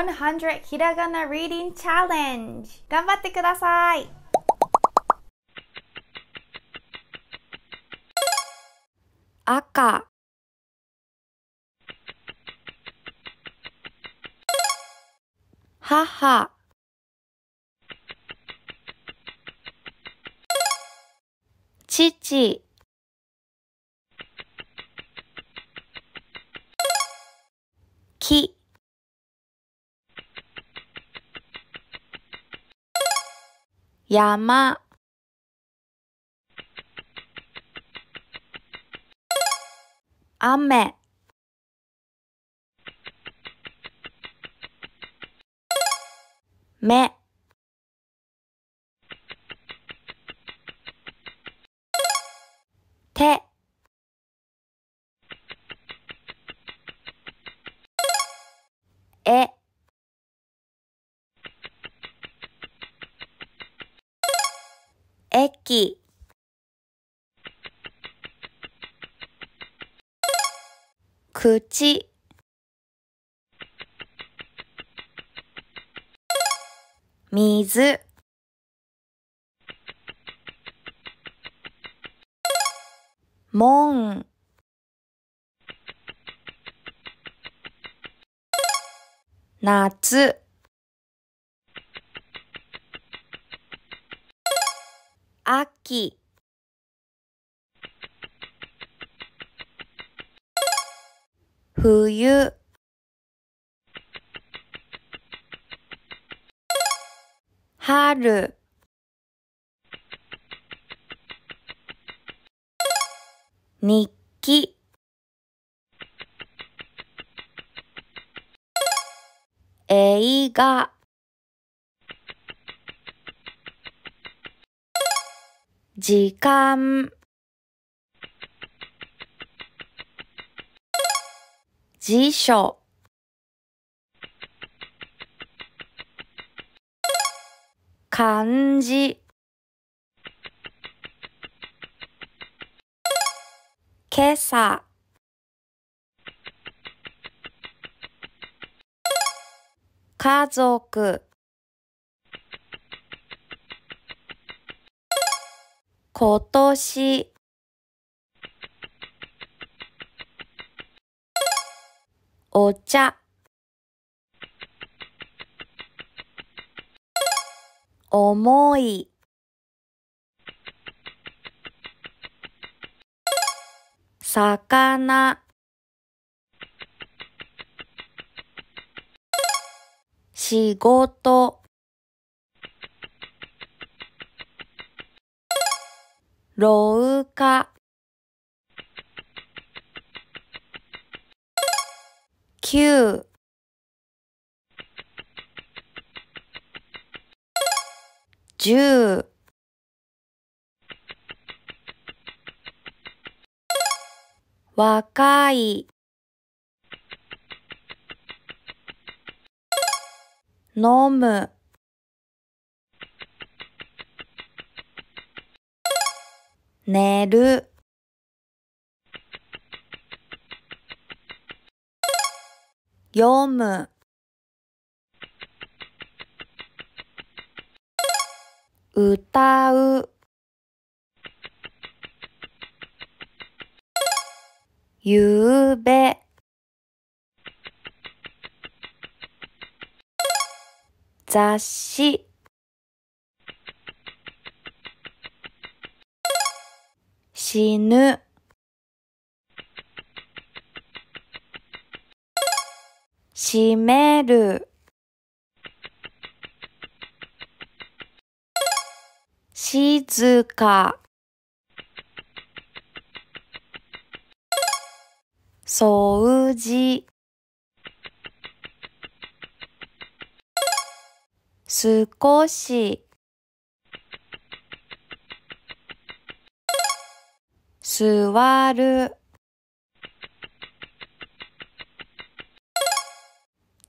100ひらがな Reading Challenge 頑張ってください赤母父木山雨目手え駅口水門夏き冬春日記映画時間辞書漢字今朝家族今年お茶思い魚仕事廊下九十若い飲む寝る。読む。歌う。ゆうべ。雑誌。死ぬ。閉める。静か。掃除。少し。座る。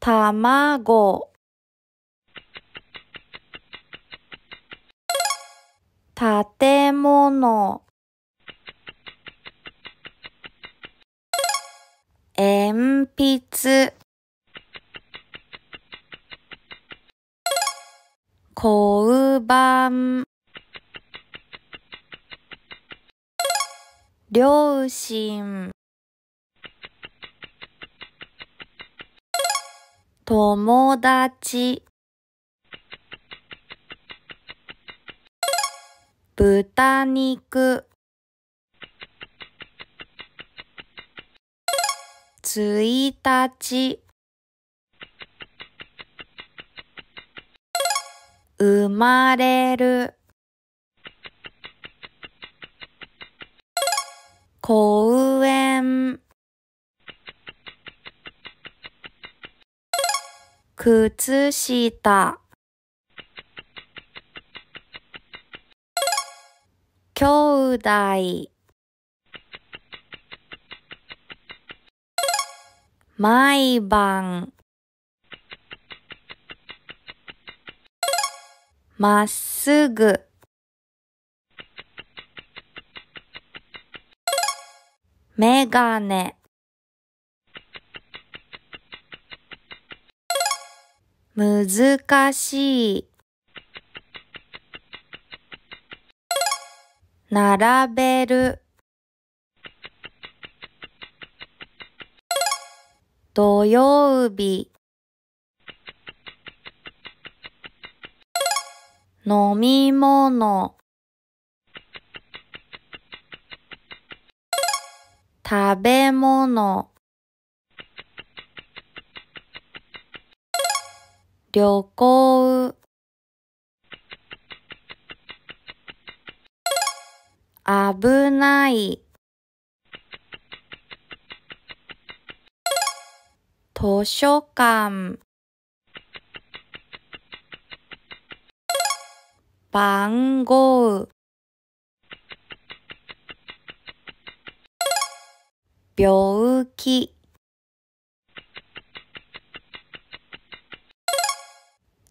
卵建物鉛筆交番両親友達豚肉た日生まれる公園靴下兄弟毎晩まっすぐメガネ。難しい。並べる。土曜日。飲み物。食べ物旅行危ない図書館番号病気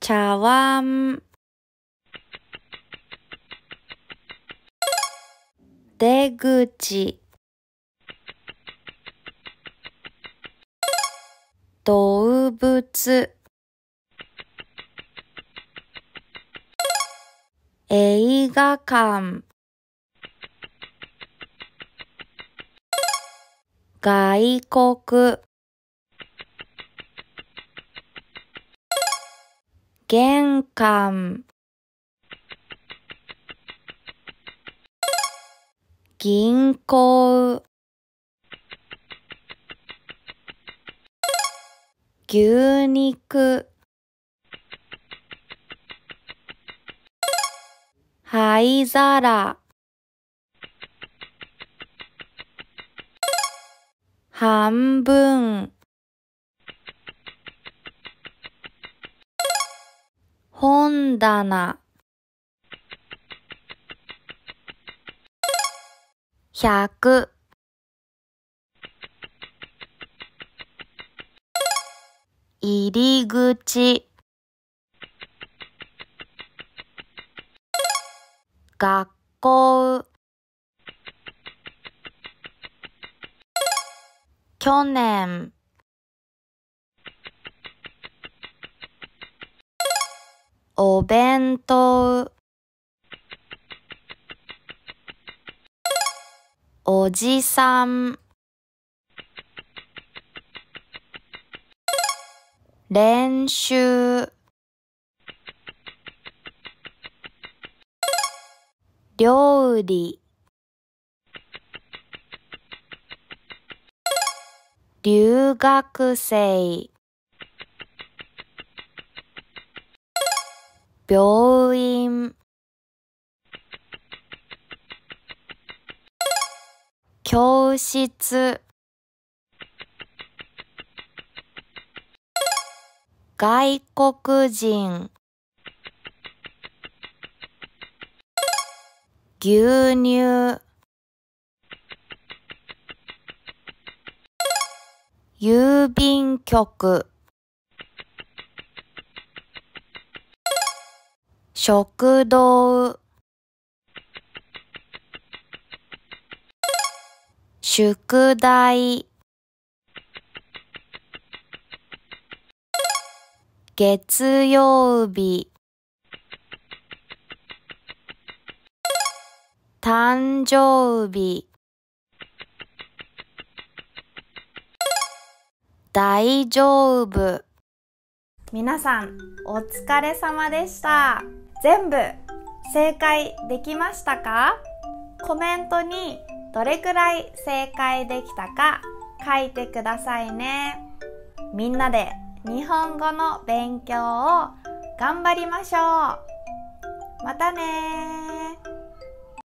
茶碗出口動物映画館外国玄関銀行牛肉灰皿半分本棚百入り口学校去年お弁当おじさん練習料理留学生病院教室外国人牛乳郵便局食堂宿題月曜日誕生日大丈夫皆さんお疲れ様でした全部正解できましたかコメントにどれくらい正解できたか書いてくださいねみんなで日本語の勉強を頑張りましょうまたね